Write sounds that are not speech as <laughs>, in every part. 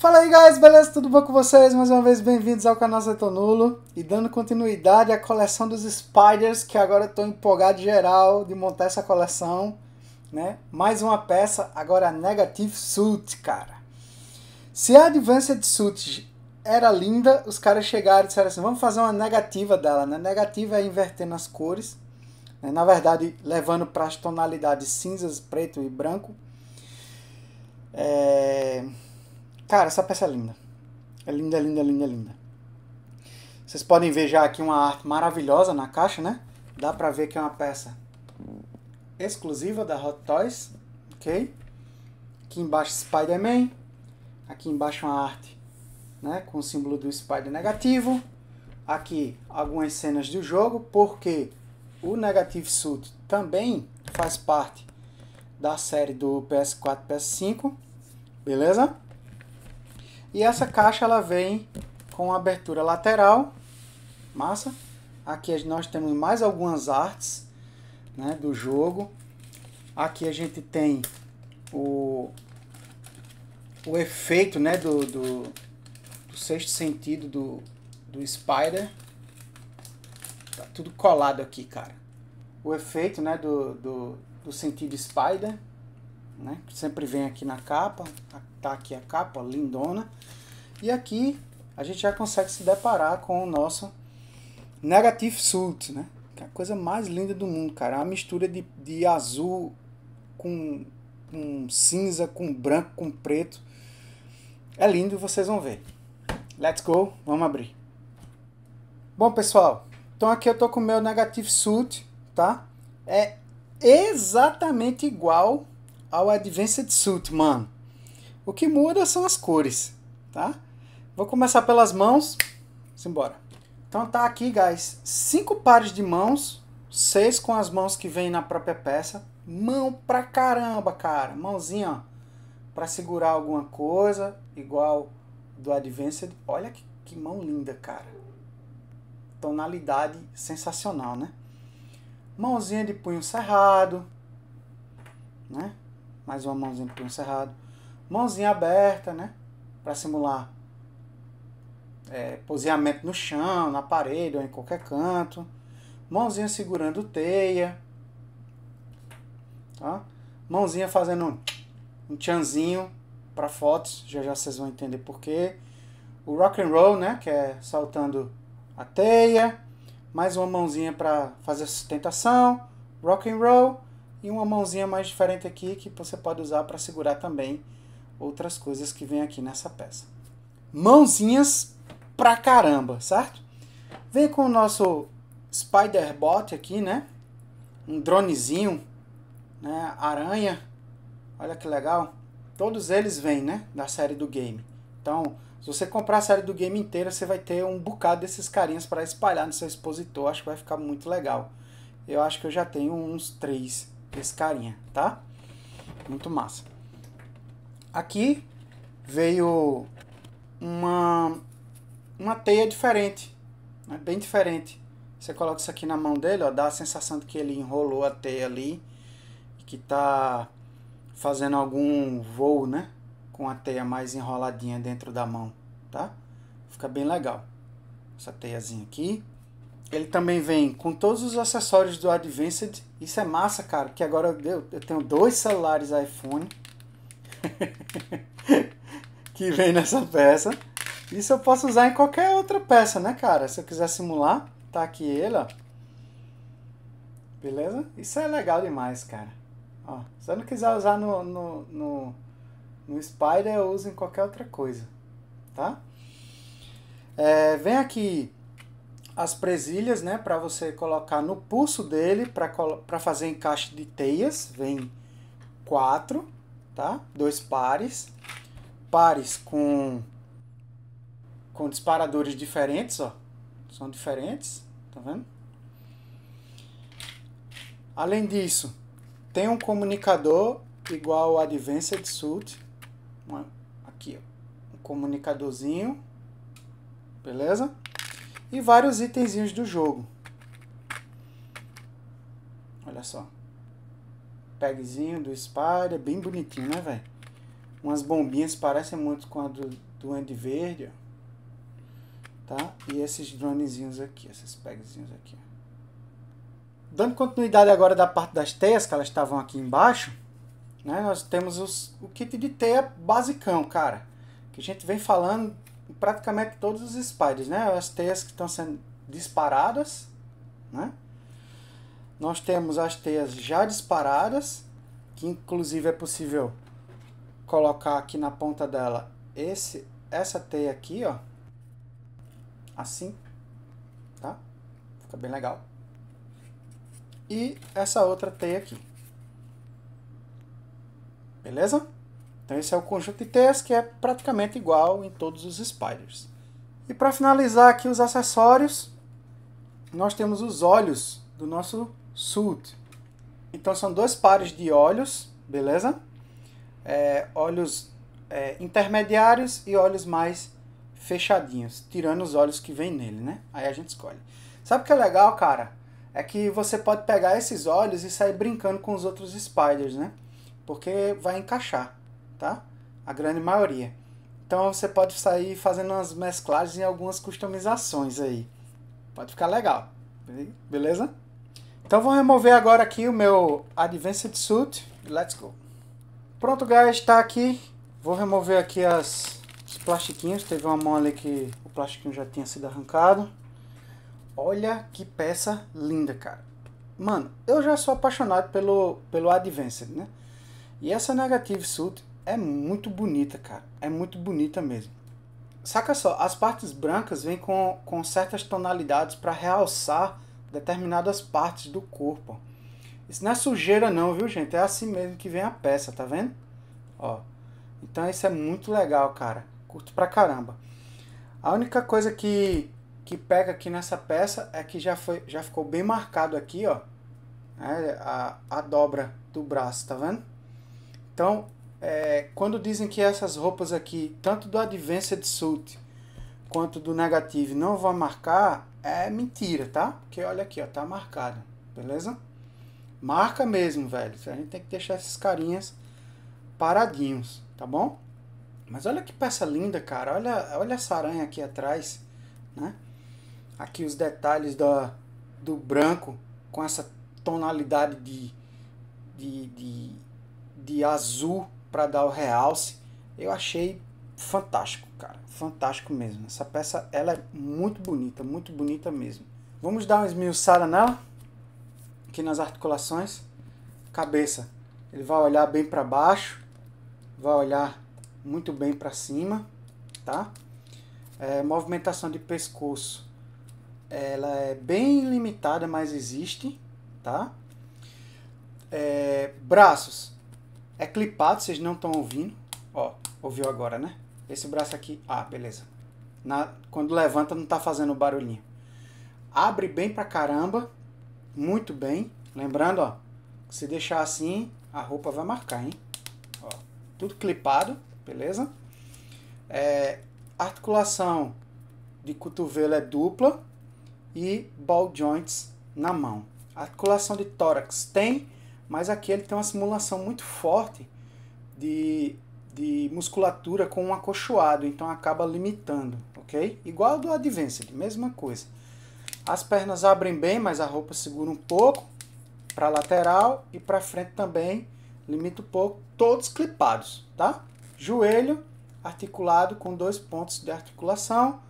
Fala aí, guys, beleza? Tudo bom com vocês? Mais uma vez, bem-vindos ao canal Zetonulo. E dando continuidade à coleção dos Spiders, que agora eu tô empolgado geral de montar essa coleção, né? Mais uma peça, agora a Negative Suit, cara. Se a Advanced Suit era linda, os caras chegaram e disseram assim, vamos fazer uma negativa dela, né? Negativa é invertendo as cores, né? na verdade, levando para as tonalidades cinzas, preto e branco. É Cara, essa peça é linda. É linda, linda, linda, linda. Vocês podem ver já aqui uma arte maravilhosa na caixa, né? Dá pra ver que é uma peça exclusiva da Hot Toys, ok? Aqui embaixo Spider-Man. Aqui embaixo uma arte né, com o símbolo do Spider negativo. Aqui algumas cenas do jogo, porque o Negative Suit também faz parte da série do PS4 PS5, beleza? E essa caixa ela vem com abertura lateral, massa. Aqui nós temos mais algumas artes né, do jogo. Aqui a gente tem o, o efeito né, do, do, do sexto sentido do, do Spider. Tá tudo colado aqui, cara. O efeito né, do, do, do sentido Spider né? Sempre vem aqui na capa, tá aqui a capa lindona. E aqui a gente já consegue se deparar com o nosso Negative Suit, né? Que é a coisa mais linda do mundo, cara. É a mistura de, de azul com, com cinza, com branco, com preto. É lindo, vocês vão ver. Let's go, vamos abrir. Bom, pessoal, então aqui eu tô com o meu Negative Suit, tá? É exatamente igual ao Advanced Suit mano. O que muda são as cores, tá? Vou começar pelas mãos. Simbora. Então tá aqui, guys, cinco pares de mãos, seis com as mãos que vem na própria peça. Mão pra caramba, cara. Mãozinha, ó, pra segurar alguma coisa, igual do Advanced. Olha que, que mão linda, cara. Tonalidade sensacional, né? Mãozinha de punho cerrado, né? mais uma mãozinha para o cerrado, mãozinha aberta, né? Para simular é, poseamento no chão, na parede ou em qualquer canto, mãozinha segurando teia, tá? Mãozinha fazendo um, um tchanzinho para fotos, já já vocês vão entender porquê. O rock and roll, né? Que é saltando a teia, mais uma mãozinha para fazer sustentação, rock and roll e uma mãozinha mais diferente aqui que você pode usar para segurar também outras coisas que vem aqui nessa peça. Mãozinhas pra caramba, certo? Vem com o nosso Spiderbot aqui, né? Um dronezinho, né? Aranha. Olha que legal. Todos eles vêm, né? Da série do game. Então, se você comprar a série do game inteira, você vai ter um bocado desses carinhas para espalhar no seu expositor. Acho que vai ficar muito legal. Eu acho que eu já tenho uns três pescarinha, carinha, tá? Muito massa. Aqui veio uma, uma teia diferente, né? bem diferente. Você coloca isso aqui na mão dele, ó, dá a sensação de que ele enrolou a teia ali, que tá fazendo algum voo, né? Com a teia mais enroladinha dentro da mão, tá? Fica bem legal. Essa teiazinha aqui. Ele também vem com todos os acessórios do Advanced. Isso é massa, cara, que agora eu, eu tenho dois celulares iPhone <laughs> que vem nessa peça. Isso eu posso usar em qualquer outra peça, né, cara? Se eu quiser simular, tá aqui ele, ó. Beleza? Isso é legal demais, cara. Ó, se eu não quiser usar no, no, no, no Spider, eu uso em qualquer outra coisa, tá? É, vem aqui as presilhas, né, para você colocar no pulso dele para fazer encaixe de teias. Vem quatro, tá? Dois pares, pares com com disparadores diferentes, ó. São diferentes, tá vendo? Além disso, tem um comunicador igual ao Advanced Suit, aqui, ó, um comunicadorzinho, beleza? e vários itenzinhos do jogo. Olha só. Pegzinho do Spider, bem bonitinho, né, velho? Umas bombinhas parecem muito com a do Duende Verde, ó. Tá? E esses dronezinhos aqui, esses pegzinhos aqui. Dando continuidade agora da parte das teias, que elas estavam aqui embaixo, né? Nós temos os, o kit de teia basicão, cara. Que a gente vem falando praticamente todos os spiders, né? As teias que estão sendo disparadas, né? Nós temos as teias já disparadas, que inclusive é possível colocar aqui na ponta dela esse essa teia aqui, ó. Assim, tá? Fica bem legal. E essa outra teia aqui. Beleza? Então esse é o conjunto de teias que é praticamente igual em todos os spiders. E para finalizar aqui os acessórios, nós temos os olhos do nosso suit. Então são dois pares de olhos, beleza? É, olhos é, intermediários e olhos mais fechadinhos, tirando os olhos que vem nele, né? Aí a gente escolhe. Sabe o que é legal, cara? É que você pode pegar esses olhos e sair brincando com os outros spiders, né? Porque vai encaixar tá? A grande maioria. Então você pode sair fazendo umas mesclagens e algumas customizações aí. Pode ficar legal, beleza? Então vou remover agora aqui o meu Advanced Suit. Let's go. Pronto, guys, está aqui. Vou remover aqui as, os plastiquinhos. Teve uma mão ali que o plastiquinho já tinha sido arrancado. Olha que peça linda, cara. Mano, eu já sou apaixonado pelo, pelo Advanced, né? E essa Negative Suit é muito bonita, cara. É muito bonita mesmo. Saca só, as partes brancas vêm com, com certas tonalidades para realçar determinadas partes do corpo. Isso não é sujeira não, viu, gente? É assim mesmo que vem a peça, tá vendo? Ó. Então isso é muito legal, cara. Curto pra caramba. A única coisa que que pega aqui nessa peça é que já foi já ficou bem marcado aqui, ó. É a, a dobra do braço, tá vendo? Então, é, quando dizem que essas roupas aqui, tanto do Advanced Suit quanto do Negative, não vão marcar, é mentira, tá? Porque olha aqui, ó, tá marcado, beleza? Marca mesmo, velho. A gente tem que deixar esses carinhas paradinhos, tá bom? Mas olha que peça linda, cara. Olha, olha essa aranha aqui atrás, né? Aqui os detalhes do do branco com essa tonalidade de, de, de, de azul para dar o realce, eu achei fantástico, cara, fantástico mesmo. Essa peça ela é muito bonita, muito bonita mesmo. Vamos dar uma esmiuçada nela aqui nas articulações, cabeça. Ele vai olhar bem para baixo, vai olhar muito bem para cima, tá? É, movimentação de pescoço, ela é bem limitada, mas existe, tá? É, braços, é clipado, vocês não estão ouvindo. Ó, ouviu agora, né? Esse braço aqui. Ah, beleza. Na, quando levanta não está fazendo barulhinho. Abre bem pra caramba. Muito bem. Lembrando, ó. Se deixar assim, a roupa vai marcar, hein? Ó, tudo clipado, beleza? É, articulação de cotovelo é dupla e ball joints na mão. Articulação de tórax tem mas aqui ele tem uma simulação muito forte de, de musculatura com um acolchoado, então acaba limitando, ok? Igual do Advanced, mesma coisa. As pernas abrem bem, mas a roupa segura um pouco para lateral e para frente também, limita um pouco, todos clipados, tá? Joelho articulado com dois pontos de articulação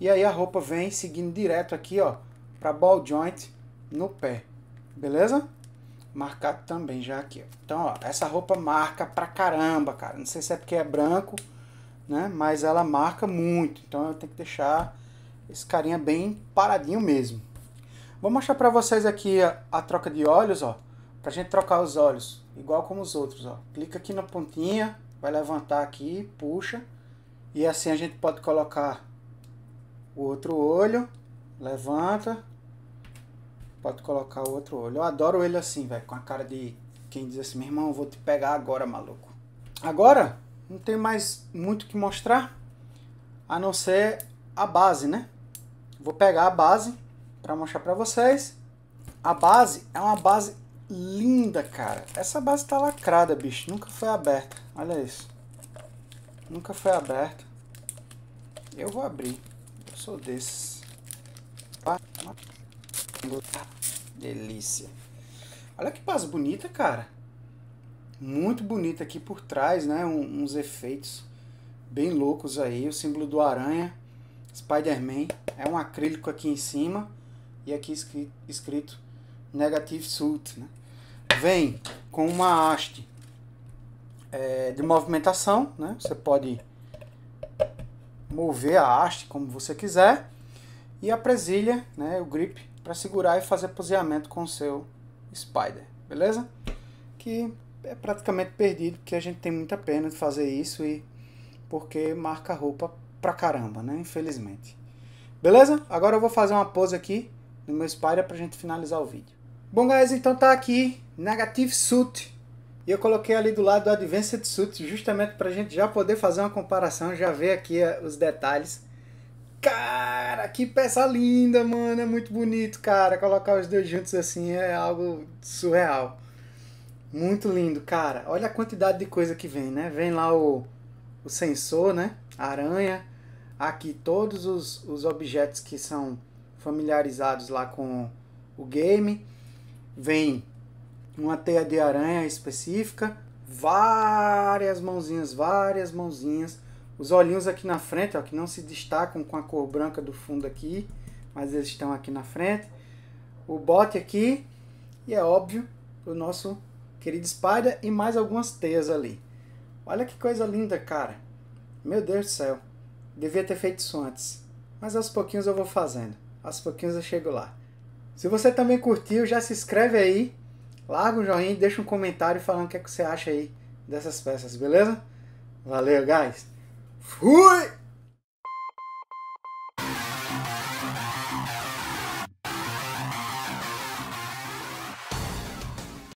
e aí a roupa vem seguindo direto aqui, ó, para ball joint no pé. Beleza? marcado também já aqui. Então, ó, essa roupa marca pra caramba, cara. Não sei se é porque é branco, né? Mas ela marca muito. Então, eu tenho que deixar esse carinha bem paradinho mesmo. Vou mostrar pra vocês aqui a, a troca de olhos, ó. Pra gente trocar os olhos, igual como os outros, ó. Clica aqui na pontinha, vai levantar aqui, puxa. E assim a gente pode colocar o outro olho, levanta, Pode colocar o outro olho. Eu adoro ele assim, velho, com a cara de quem diz assim: meu irmão, eu vou te pegar agora, maluco. Agora, não tem mais muito que mostrar a não ser a base, né? Vou pegar a base para mostrar para vocês. A base é uma base linda, cara. Essa base tá lacrada, bicho. Nunca foi aberta. Olha isso. Nunca foi aberta. Eu vou abrir. Eu sou desses. Delícia. Olha que paz bonita, cara. Muito bonita aqui por trás, né? Um, uns efeitos bem loucos aí. O símbolo do aranha, Spider-Man. É um acrílico aqui em cima. E aqui escrito, escrito Negative Suit, né? Vem com uma haste é, de movimentação, né? Você pode mover a haste como você quiser. E a presilha, né? O grip para segurar e fazer poseamento com o seu Spider, beleza? Que é praticamente perdido, porque a gente tem muita pena de fazer isso e porque marca roupa pra caramba, né? Infelizmente. Beleza? Agora eu vou fazer uma pose aqui no meu Spider pra gente finalizar o vídeo. Bom, guys, então tá aqui Negative Suit. E eu coloquei ali do lado o Advanced Suit justamente pra gente já poder fazer uma comparação, já ver aqui eh, os detalhes Cara, que peça linda, mano. É muito bonito, cara. Colocar os dois juntos assim é algo surreal. Muito lindo, cara. Olha a quantidade de coisa que vem, né? Vem lá o, o sensor, né? A aranha. Aqui todos os, os objetos que são familiarizados lá com o game. Vem uma teia de aranha específica. Várias mãozinhas, várias mãozinhas os olhinhos aqui na frente, ó, que não se destacam com a cor branca do fundo aqui, mas eles estão aqui na frente. O bote aqui, e é óbvio, o nosso querido Spider e mais algumas teias ali. Olha que coisa linda, cara. Meu Deus do céu. Devia ter feito isso antes. Mas aos pouquinhos eu vou fazendo. Aos pouquinhos eu chego lá. Se você também curtiu, já se inscreve aí. Larga um joinha e deixa um comentário falando o que, é que você acha aí dessas peças, beleza? Valeu, guys! Foot!